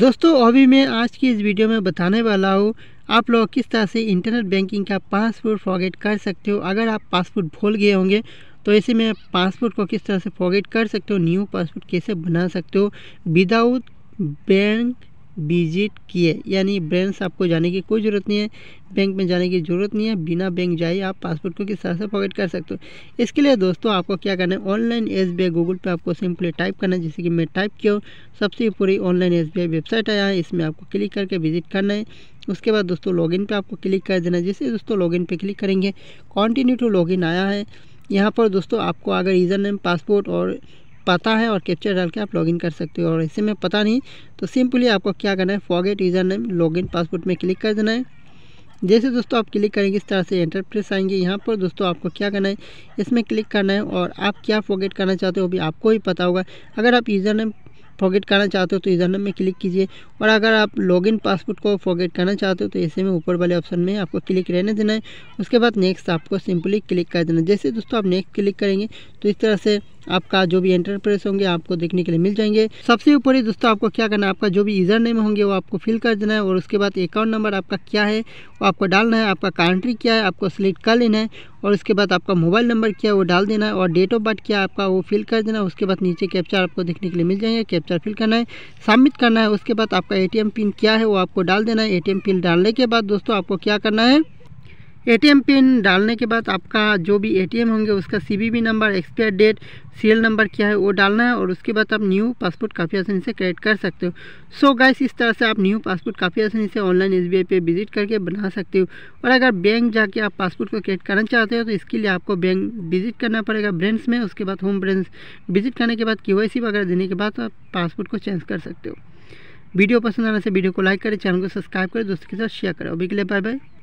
दोस्तों अभी मैं आज की इस वीडियो में बताने वाला हूँ आप लोग किस तरह से इंटरनेट बैंकिंग का पासवर्ड फॉरगेट कर सकते हो अगर आप पासवर्ड भूल गए होंगे तो ऐसे में पासवर्ड को किस तरह से फॉरगेट कर सकते हो न्यू पासवर्ड कैसे बना सकते हो विदाउट बैंक विजिट किए यानी ब्रांच आपको जाने की कोई ज़रूरत नहीं है बैंक में जाने की ज़रूरत नहीं है बिना बैंक जाए आप पासपोर्ट को किस तरह से प्रोवाइड कर सकते हो इसके लिए दोस्तों आपको क्या करना है online S B I Google पर आपको सिंपली टाइप करना है जैसे कि मैं टाइप किया हूँ सबसे पूरी online S B I website आया है इसमें आपको क्लिक करके विजिट करना है उसके बाद दोस्तों लॉगिन पर आपको क्लिक कर देना है जैसे दोस्तों लॉगिन पर क्लिक करेंगे कॉन्टिन्यू टू लॉगिन आया है यहाँ पर दोस्तों आपको अगर यूज़र नेम पासपोर्ट और पता है और कैप्चर डाल के आप लॉगिन कर सकते हो और ऐसे में पता नहीं तो सिंपली आपको क्या करना है forget user name login passport में क्लिक कर देना है जैसे दोस्तों आप क्लिक करेंगे इस तरह से एंटर प्रेस आएंगे यहाँ पर दोस्तों आपको क्या करना है इसमें क्लिक करना है और आप क्या फॉगेट करना चाहते हो अभी आपको ही पता होगा अगर आप यूज़र नेम फॉगेट करना चाहते हो तो यूज़र नेम में क्लिक कीजिए और अगर आप लॉगिन पासपोर्ट को फॉगेट करना चाहते हो तो ऐसे में ऊपर वाले ऑप्शन में आपको क्लिक रहने देना है उसके बाद नेक्स्ट आपको सिंपली क्लिक कर देना है जैसे दोस्तों आप नेक्स्ट क्लिक करेंगे तो इस तरह से आपका जो भी एंटरप्रेस होंगे आपको देखने के लिए मिल जाएंगे सबसे ऊपर ही दोस्तों आपको क्या करना है आपका जो भी यूज़र नेम होंगे वो आपको फिल कर देना है और उसके बाद अकाउंट नंबर आपका क्या है वो आपको डालना है आपका कंट्री क्या है आपको सिलेक्ट कर लेना है और उसके बाद आपका मोबाइल नंबर क्या है वो डाल देना है और डेट ऑफ बर्थ क्या है आपका वो फिल कर देना है उसके बाद नीचे कैप्चर आपको देखने के लिए मिल जाएंगे कैप्चर फिल करना है सबमिट करना है उसके बाद आपका एम पिन क्या है वो आपको डाल देना है एम पिन डालने के बाद दोस्तों आपको क्या करना है एटीएम पिन डालने के बाद आपका जो भी एटीएम होंगे उसका B number expire date serial number क्या है वो डालना है और उसके बाद आप न्यू पासपोर्ट काफ़ी आसानी से क्रिएट कर सकते हो सो so गाइस इस तरह से आप न्यू पासपोर्ट काफ़ी आसानी से ऑनलाइन एस पे विजिट करके बना सकते हो और अगर बैंक जाके आप पासपोर्ट को क्रिएट करना चाहते हो तो इसके लिए आपको बैंक विजिट करना पड़ेगा ब्रेंड्स में उसके बाद होम ब्रेंड्स विजिट करने के बाद के वगैरह देने के बाद आप पासपोर्ट को चेंज कर सकते हो वीडियो पसंद आने से वीडियो को लाइक करें चैनल को सब्सक्राइब करें दोस्तों के साथ शेयर करें अभी के लिए बाय बाय